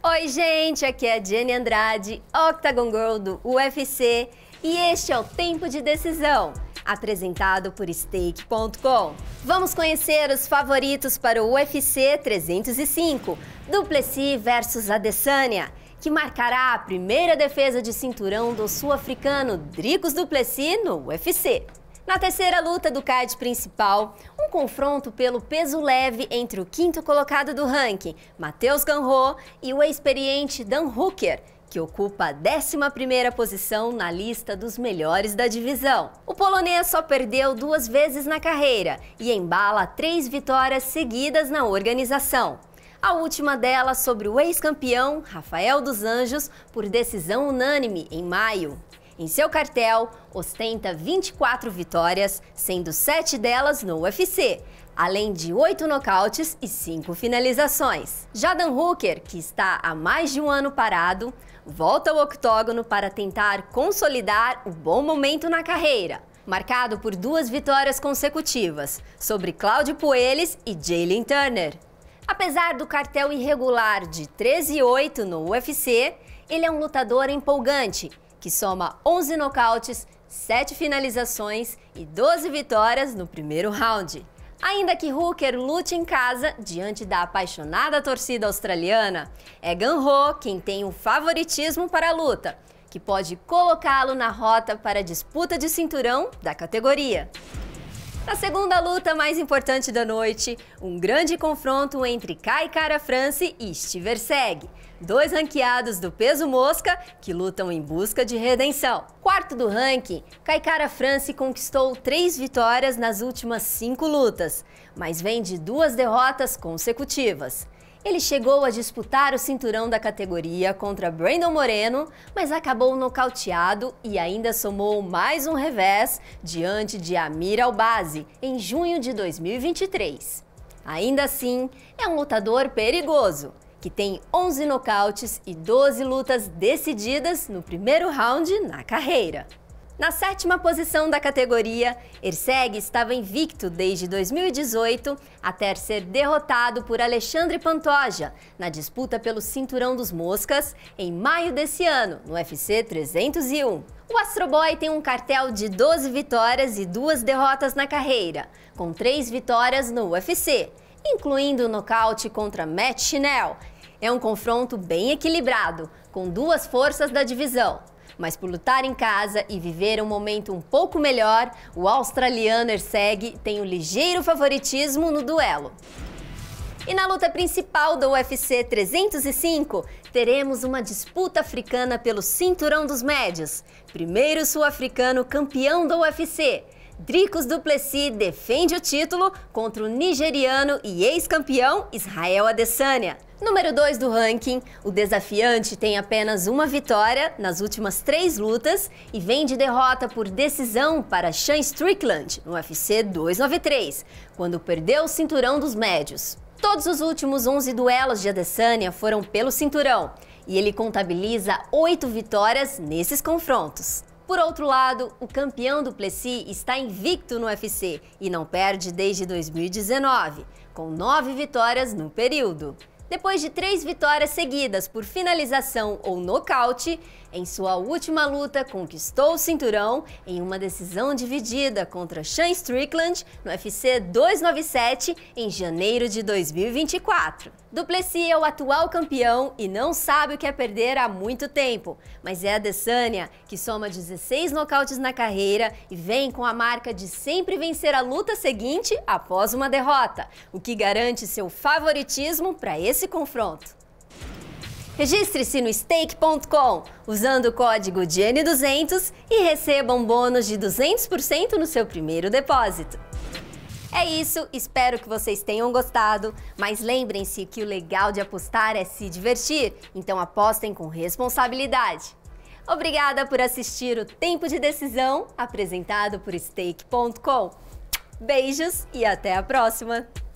Oi, gente, aqui é a Jenny Andrade, Octagon Girl do UFC, e este é o Tempo de Decisão, apresentado por Stake.com. Vamos conhecer os favoritos para o UFC 305, Duplessis versus Adesanya, que marcará a primeira defesa de cinturão do sul-africano Dricos Duplessis no UFC. Na terceira luta do card principal, um confronto pelo peso leve entre o quinto colocado do ranking, Matheus Ganro, e o experiente Dan Hooker, que ocupa a 11ª posição na lista dos melhores da divisão. O polonês só perdeu duas vezes na carreira e embala três vitórias seguidas na organização. A última dela sobre o ex-campeão Rafael dos Anjos por decisão unânime em maio. Em seu cartel, ostenta 24 vitórias, sendo 7 delas no UFC, além de 8 nocautes e 5 finalizações. Jadan Hooker, que está há mais de um ano parado, volta ao octógono para tentar consolidar o bom momento na carreira marcado por duas vitórias consecutivas sobre Cláudio Puelles e Jalen Turner. Apesar do cartel irregular de 13-8 no UFC, ele é um lutador empolgante que soma 11 nocautes, 7 finalizações e 12 vitórias no primeiro round. Ainda que Hooker lute em casa diante da apaixonada torcida australiana, é Ganho quem tem o um favoritismo para a luta, que pode colocá-lo na rota para a disputa de cinturão da categoria. Na segunda luta mais importante da noite, um grande confronto entre Kai Cara France e Stiver Seg, dois ranqueados do peso mosca que lutam em busca de redenção. Quarto do ranking, Kai Cara France conquistou três vitórias nas últimas cinco lutas, mas vem de duas derrotas consecutivas. Ele chegou a disputar o cinturão da categoria contra Brandon Moreno, mas acabou nocauteado e ainda somou mais um revés diante de Amir Albazi em junho de 2023. Ainda assim, é um lutador perigoso, que tem 11 nocautes e 12 lutas decididas no primeiro round na carreira. Na sétima posição da categoria, Erceg estava invicto desde 2018 até ser derrotado por Alexandre Pantoja na disputa pelo Cinturão dos Moscas em maio desse ano, no UFC 301. O Astroboy tem um cartel de 12 vitórias e duas derrotas na carreira, com três vitórias no UFC, incluindo o nocaute contra Matt Chinel. É um confronto bem equilibrado, com duas forças da divisão, mas por lutar em casa e viver um momento um pouco melhor, o australiano Erceg tem um ligeiro favoritismo no duelo. E na luta principal do UFC 305, teremos uma disputa africana pelo cinturão dos médios. Primeiro sul-africano campeão do UFC. Dricos Duplessis defende o título contra o nigeriano e ex-campeão Israel Adesanya. Número 2 do ranking, o desafiante tem apenas uma vitória nas últimas três lutas e vem de derrota por decisão para Sean Strickland no UFC 293, quando perdeu o cinturão dos médios. Todos os últimos 11 duelos de Adesanya foram pelo cinturão e ele contabiliza oito vitórias nesses confrontos. Por outro lado, o campeão do Plessis está invicto no UFC e não perde desde 2019, com nove vitórias no período. Depois de três vitórias seguidas por finalização ou nocaute, em sua última luta, conquistou o cinturão em uma decisão dividida contra Sean Strickland no UFC 297 em janeiro de 2024. Duplessis é o atual campeão e não sabe o que é perder há muito tempo, mas é a Desania que soma 16 nocautes na carreira e vem com a marca de sempre vencer a luta seguinte após uma derrota, o que garante seu favoritismo para esse confronto. Registre-se no stake.com usando o código DIANE200 e receba um bônus de 200% no seu primeiro depósito. É isso, espero que vocês tenham gostado, mas lembrem-se que o legal de apostar é se divertir, então apostem com responsabilidade. Obrigada por assistir o Tempo de Decisão, apresentado por stake.com. Beijos e até a próxima!